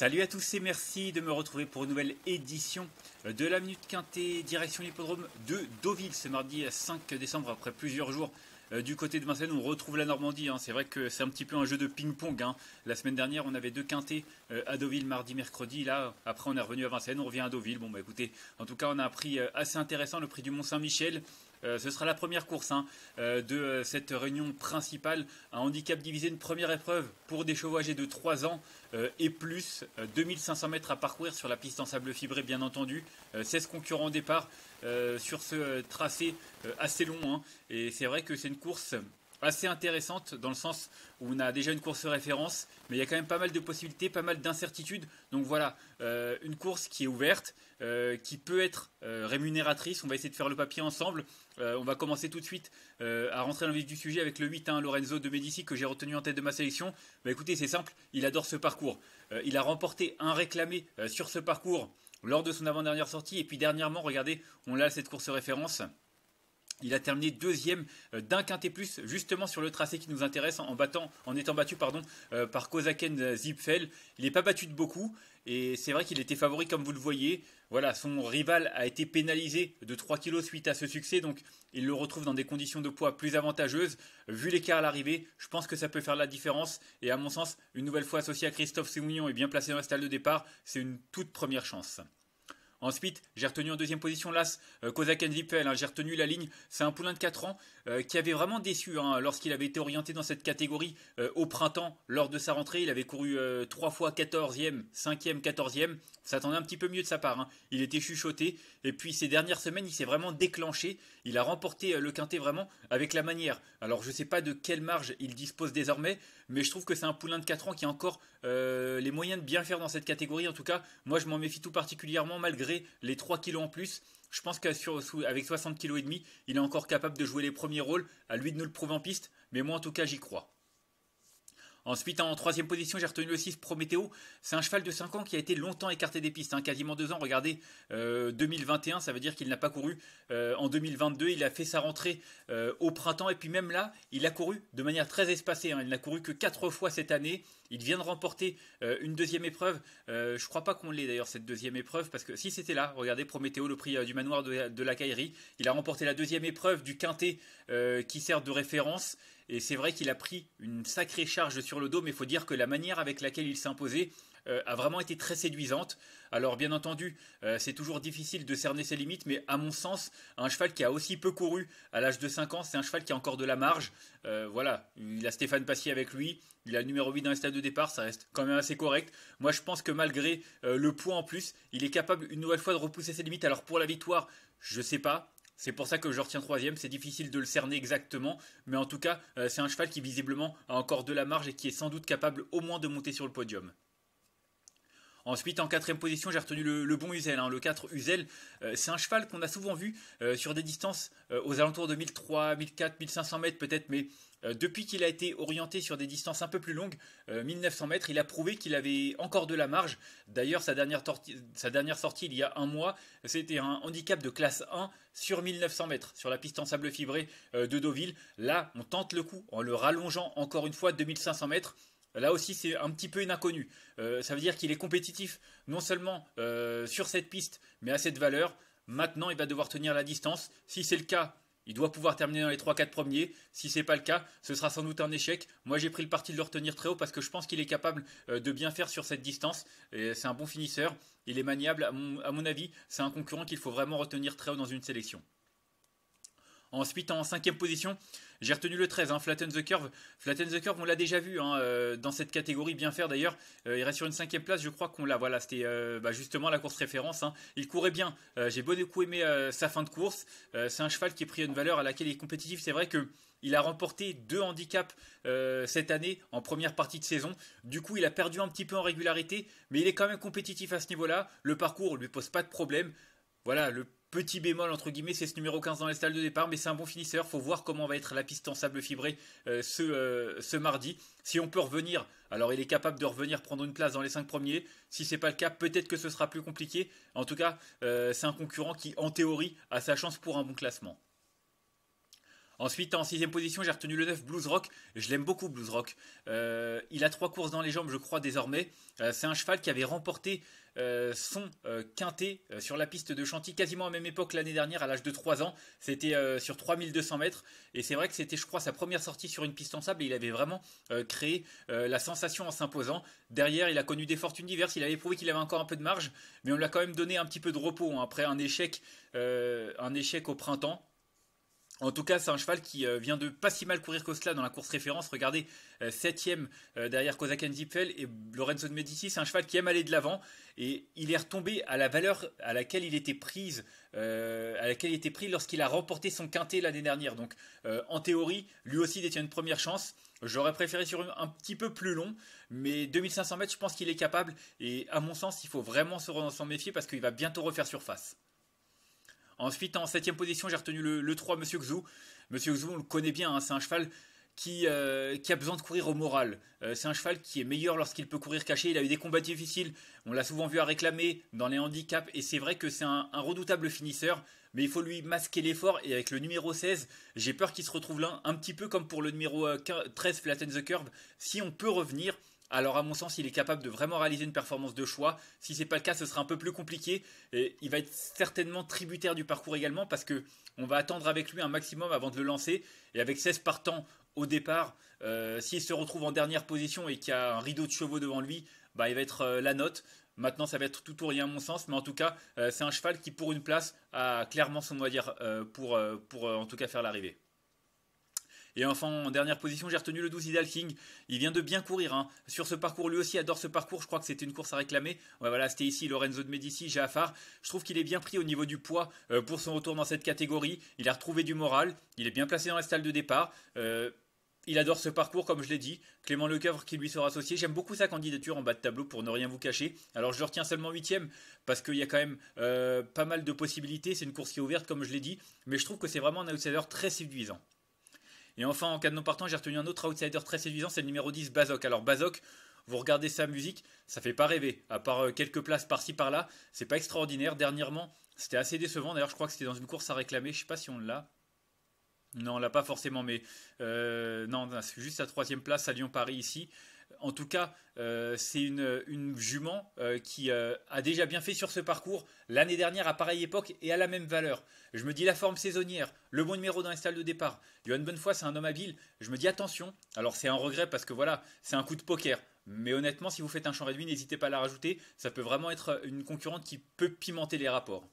Salut à tous et merci de me retrouver pour une nouvelle édition de la Minute Quintée, direction l'hippodrome de Deauville ce mardi 5 décembre après plusieurs jours. Euh, du côté de Vincennes, on retrouve la Normandie. Hein. C'est vrai que c'est un petit peu un jeu de ping-pong. Hein. La semaine dernière, on avait deux quintés euh, à Deauville, mardi, mercredi. Là, après, on est revenu à Vincennes, on revient à Deauville. Bon, bah écoutez, en tout cas, on a un prix euh, assez intéressant, le prix du Mont-Saint-Michel. Euh, ce sera la première course hein, euh, de euh, cette réunion principale. Un handicap divisé, une première épreuve pour des chevaux âgés de 3 ans et plus. 2500 mètres à parcourir sur la piste en sable fibré, bien entendu. 16 concurrents au départ sur ce tracé assez long. Hein. et c'est vrai que c'est une course assez intéressante dans le sens où on a déjà une course référence, mais il y a quand même pas mal de possibilités, pas mal d'incertitudes. Donc voilà, une course qui est ouverte, euh, qui peut être euh, rémunératrice. On va essayer de faire le papier ensemble. Euh, on va commencer tout de suite à rentrer dans le vif du sujet avec le 8, hein, Lorenzo de Medici, que j'ai retenu en tête de ma sélection. Bah, écoutez, c'est simple, il adore ce parcours. il a remporté un réclamé sur ce parcours lors de son avant-dernière sortie. Et puis dernièrement, regardez, on a cette course référence. Il a terminé deuxième euh, d'un quintet plus, justement sur le tracé qui nous intéresse, en, battant, en étant battu pardon, euh, par Kozaken Zipfel. Il n'est pas battu de beaucoup, et c'est vrai qu'il était favori, comme vous le voyez. Voilà, son rival a été pénalisé de 3 kilos suite à ce succès, donc il le retrouve dans des conditions de poids plus avantageuses. Vu l'écart à l'arrivée, je pense que ça peut faire la différence, et à mon sens, une nouvelle fois associé à Christophe Sémounion et bien placé dans la salle de départ, c'est une toute première chance. Ensuite, j'ai retenu en deuxième position l'As euh, Kozaken hein. j'ai retenu la ligne. C'est un poulain de 4 ans euh, qui avait vraiment déçu hein, lorsqu'il avait été orienté dans cette catégorie euh, au printemps lors de sa rentrée. Il avait couru 3 euh, fois 14e, 5e, 14e. S'attendait un petit peu mieux de sa part. Hein. Il était chuchoté. Et puis ces dernières semaines, il s'est vraiment déclenché. Il a remporté le quintet vraiment avec la manière. Alors je ne sais pas de quelle marge il dispose désormais, mais je trouve que c'est un poulain de 4 ans qui est encore euh, les moyens de bien faire dans cette catégorie. En tout cas, moi je m'en méfie tout particulièrement malgré les 3 kilos en plus. Je pense qu'avec 60 kg et demi, il est encore capable de jouer les premiers rôles. À lui de nous le prouver en piste, mais moi en tout cas j'y crois. Ensuite, en troisième position, j'ai retenu le 6 Prométhéo. C'est un cheval de 5 ans qui a été longtemps écarté des pistes, hein, quasiment 2 ans. Regardez, 2021, euh, ça veut dire qu'il n'a pas couru euh, en 2022. Il a fait sa rentrée euh, au printemps et puis même là, il a couru de manière très espacée. Hein. Il n'a couru que 4 fois cette année. Il vient de remporter une deuxième épreuve. je crois pas qu'on l'ait d'ailleurs cette deuxième épreuve parce que si c'était là, regardez Prométhéo, le prix du manoir de, de la Caillerie. Il a remporté la deuxième épreuve du Quintet qui sert de référence. Et c'est vrai qu'il a pris une sacrée charge sur le dos, mais il faut dire que la manière avec laquelle il s'imposait euh, a vraiment été très séduisante. Alors bien entendu, euh, c'est toujours difficile de cerner ses limites, mais à mon sens, un cheval qui a aussi peu couru à l'âge de 5 ans, c'est un cheval qui a encore de la marge. Euh, voilà, il a Stéphane Passy avec lui, il a le numéro 8 dans le stade de départ, ça reste quand même assez correct. Moi je pense que malgré le poids en plus, il est capable une nouvelle fois de repousser ses limites. Alors pour la victoire, je sais pas, c'est pour ça que je retiens troisième. C'est difficile de le cerner exactement, mais en tout cas, euh, c'est un cheval qui visiblement a encore de la marge et qui est sans doute capable au moins de monter sur le podium. Ensuite, en quatrième position, j'ai retenu le, bon Uzel. Hein, le 4 Uzel, euh, c'est un cheval qu'on a souvent vu euh, sur des distances euh, aux alentours de 1003, 1004, 1500 mètres peut-être, mais depuis qu'il a été orienté sur des distances un peu plus longues, 1900 mètres, il a prouvé qu'il avait encore de la marge. D'ailleurs, sa, dernière, sortie il y a un mois, c'était un handicap de classe 1 sur 1900 mètres, sur la piste en sable fibré de Deauville. Là, on tente le coup en le rallongeant encore une fois de 2500 mètres. Là aussi, c'est un petit peu une inconnue. Euh, ça veut dire qu'il est compétitif non seulement euh, sur cette piste, mais à cette valeur. Maintenant, il va devoir tenir la distance. Si c'est le cas, il doit pouvoir terminer dans les 3-4 premiers. Si ce n'est pas le cas, ce sera sans doute un échec. Moi, j'ai pris le parti de le retenir très haut parce que je pense qu'il est capable euh, de bien faire sur cette distance. C'est un bon finisseur. Il est maniable. à mon avis, c'est un concurrent qu'il faut vraiment retenir très haut dans une sélection. Ensuite, en cinquième position, j'ai retenu le 13, hein, Flatten the Curve. Flatten the Curve, on l'a déjà vu hein, euh, dans cette catégorie, bien faire d'ailleurs. Euh, il reste sur une cinquième place, je crois qu'on l'a. Voilà, c'était euh, bah, justement la course référence. Hein. Il courait bien. j'ai beaucoup aimé sa fin de course. c'est un cheval qui est pris une valeur à laquelle il est compétitif. C'est vrai que il a remporté deux handicaps cette année en première partie de saison. Du coup, il a perdu un petit peu en régularité, mais il est quand même compétitif à ce niveau-là. Le parcours ne lui pose pas de problème. Voilà, le Petit bémol entre guillemets, c'est ce numéro 15 dans les stalles de départ, mais c'est un bon finisseur. Faut voir comment va être la piste en sable fibré euh, euh, ce, mardi. Si on peut revenir, alors il est capable de revenir prendre une place dans les 5 premiers. Si c'est pas le cas, peut-être que ce sera plus compliqué. En tout cas, euh, c'est un concurrent qui, en théorie, a sa chance pour un bon classement. Ensuite, en sixième position, j'ai retenu le 9, Blues Rock. Je l'aime beaucoup, Blues Rock. Euh, il a trois courses dans les jambes, je crois, désormais. Euh, c'est un cheval qui avait remporté euh, son quintet sur la piste de Chantilly quasiment à la même époque l'année dernière, à l'âge de 3 ans. C'était sur 3200 mètres. Et c'est vrai que c'était, je crois, sa première sortie sur une piste en sable. Et il avait vraiment créé la sensation en s'imposant. Derrière, il a connu des fortunes diverses. Il avait prouvé qu'il avait encore un peu de marge. Mais on lui a quand même donné un petit peu de repos hein, après un échec, un échec au printemps. En tout cas, c'est un cheval qui euh, vient de pas si mal courir que cela dans la course référence. Regardez, 7ème euh, euh, derrière Kozak Zipfel et Lorenzo de Medici. C'est un cheval qui aime aller de l'avant et il est retombé à la valeur à laquelle il était prise, à laquelle il était pris lorsqu'il a remporté son quintet l'année dernière. Donc, en théorie, lui aussi détient une première chance. J'aurais préféré sur un, petit peu plus long, mais 2500 mètres, je pense qu'il est capable. Et à mon sens, il faut vraiment s'en méfier parce qu'il va bientôt refaire surface. Ensuite, en septième position, j'ai retenu le, le 3, Monsieur Xu. Monsieur Xu, on le connaît bien, hein, c'est un cheval euh, qui, a besoin de courir au moral. Euh, c'est un cheval qui est meilleur lorsqu'il peut courir caché. Il a eu des combats difficiles. On l'a souvent vu à réclamer dans les handicaps. Et c'est vrai que c'est un, redoutable finisseur. Mais il faut lui masquer l'effort. Et avec le numéro 16, j'ai peur qu'il se retrouve là un petit peu comme pour le numéro 13, euh, Flatten the Curve. Si on peut revenir, alors à mon sens, il est capable de vraiment réaliser une performance de choix. Si n'est pas le cas, ce sera un peu plus compliqué et il va être certainement tributaire du parcours également parce qu'on va attendre avec lui un maximum avant de le lancer et avec 16 partants au départ, euh, s'il se retrouve en dernière position et qu'il y a un rideau de chevaux devant lui, bah il va être euh, la note. Maintenant, ça va être tout ou rien à mon sens, mais en tout cas, euh, c'est un cheval qui pour une place a clairement son mot pour, pour en tout cas faire l'arrivée. Et enfin, en dernière position, j'ai retenu le 12 Idal King. Il vient de bien courir hein. sur ce parcours. Lui aussi adore ce parcours. Je crois que c'était une course à réclamer. voilà, c'était ici Lorenzo de Medici, Jaffar. Je trouve qu'il est bien pris au niveau du poids euh, pour son retour dans cette catégorie. Il a retrouvé du moral. Il est bien placé dans la salle de départ. Euh, il adore ce parcours, comme je l'ai dit. Clément Lecoeuvre qui lui sera associé. J'aime beaucoup sa candidature en bas de tableau pour ne rien vous cacher. Alors je retiens seulement huitième parce qu'il y a quand même euh, pas mal de possibilités. C'est une course qui est ouverte, comme je l'ai dit. Mais je trouve que c'est vraiment un outsider très séduisant. Et enfin, en cas de non partant, j'ai retenu un autre outsider très séduisant, c'est le numéro 10, Bazok. Alors, Bazok, vous regardez sa musique, ça fait pas rêver. À part euh, quelques places par-ci par-là, c'est pas extraordinaire. Dernièrement, c'était assez décevant. D'ailleurs, je crois que c'était dans une course à réclamer. Je sais pas si on l'a. Non, on l'a pas forcément, mais euh, non, c'est juste sa troisième place à Lyon-Paris ici. En tout cas, euh, c'est une, jument euh, qui euh, a déjà bien fait sur ce parcours l'année dernière à pareille époque et à la même valeur. Je me dis la forme saisonnière, le bon numéro dans les salles de départ. Johan Bonnefoy, c'est un homme habile. Je me dis attention. Alors c'est un regret parce que voilà, c'est un coup de poker. Mais honnêtement, si vous faites un champ réduit, n'hésitez pas à la rajouter. Ça peut vraiment être une concurrente qui peut pimenter les rapports.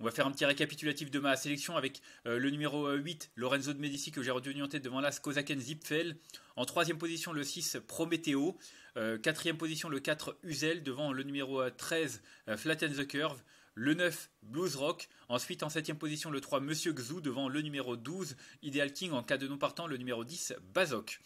On va faire un petit récapitulatif de ma sélection avec euh, le numéro 8, euh, Lorenzo de Medici, que j'ai en tête devant l'As Kozaken Zipfel. En troisième position, le 6, Prometeo. Euh, quatrième position, le 4, Uzel, devant le numéro 13, Flatten the Curve. Le 9, Blues Rock. Ensuite, en septième position, le 3, Monsieur Xou, devant le numéro 12, Ideal King. En cas de non partant, le numéro 10, Bazok.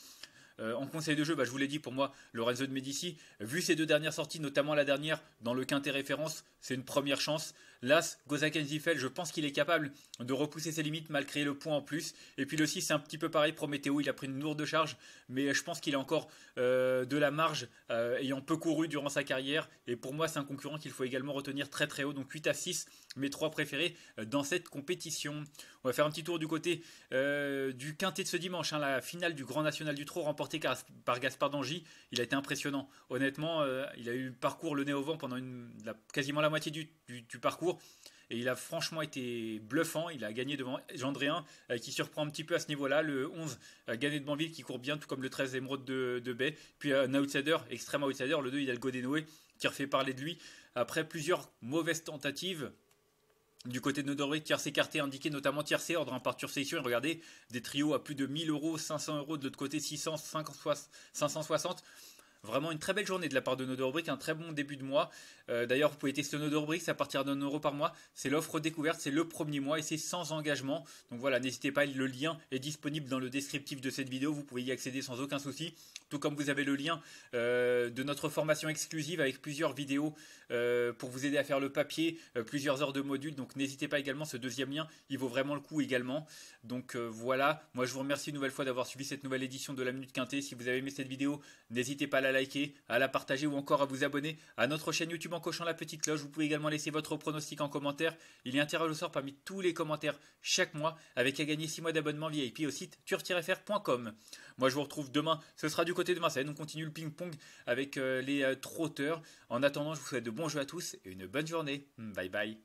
Euh, en conseil de jeu, bah, je vous l'ai dit, pour moi, Lorenzo de Medici, vu ses deux dernières sorties, notamment la dernière dans le quintet référence, c'est une première chance. L'As, Gozaken Zifel, je pense qu'il est capable de repousser ses limites, malgré le point en plus. Et puis le 6, c'est un petit peu pareil, Prometeo, il a pris une lourde charge, mais je pense qu'il a encore euh, de la marge, euh, ayant peu couru durant sa carrière. Et pour moi, c'est un concurrent qu'il faut également retenir très très haut, donc 8 à 6, mes trois préférés dans cette compétition. On va faire un petit tour du côté du quintet de ce dimanche, hein, la finale du Grand National du Trot par Gaspard Dangy, il a été impressionnant. Honnêtement, euh, il a eu le parcours le nez au vent pendant une, quasiment la moitié du, parcours. Et il a franchement été bluffant. Il a gagné devant Gendréen, euh, qui surprend un petit peu à ce niveau-là. Le 11, euh, Gagné de Banville, qui court bien, tout comme le 13, Émeraude de, Bay. Puis euh, un outsider, extrême outsider, le 2, il a le Noé, qui refait parler de lui. Après plusieurs mauvaises tentatives, du côté de Nodoré, tiercé écarté indiqué notamment tiercé ordre en hein, parture Et Regardez, des trios à plus de 1000 euros, 500 euros, de l'autre côté 600, 560. Vraiment une très belle journée de la part de Nodo un très bon début de mois. Euh, d'ailleurs, vous pouvez tester Nodo c'est à partir d'un euro par mois. C'est l'offre découverte, c'est le premier mois et c'est sans engagement. Donc voilà, n'hésitez pas, le lien est disponible dans le descriptif de cette vidéo. Vous pouvez y accéder sans aucun souci. Tout comme vous avez le lien euh, de notre formation exclusive avec plusieurs vidéos euh, pour vous aider à faire le papier, plusieurs heures de modules. Donc n'hésitez pas également, ce deuxième lien, il vaut vraiment le coup également. Donc voilà, moi je vous remercie une nouvelle fois d'avoir suivi cette nouvelle édition de la Minute Quintée. Si vous avez aimé cette vidéo, n'hésitez pas à la liker, à la partager ou encore à vous abonner à notre chaîne YouTube en cochant la petite cloche. Vous pouvez également laisser votre pronostic en commentaire. Il y a un tirage au sort parmi tous les commentaires chaque mois avec à gagner 6 mois d'abonnement VIP au site turf Moi je vous retrouve demain, ce sera du côté de Marseille. On continue le ping-pong avec euh, les euh, trotteurs. En attendant, je vous souhaite de bons jeux à tous et une bonne journée. Bye bye.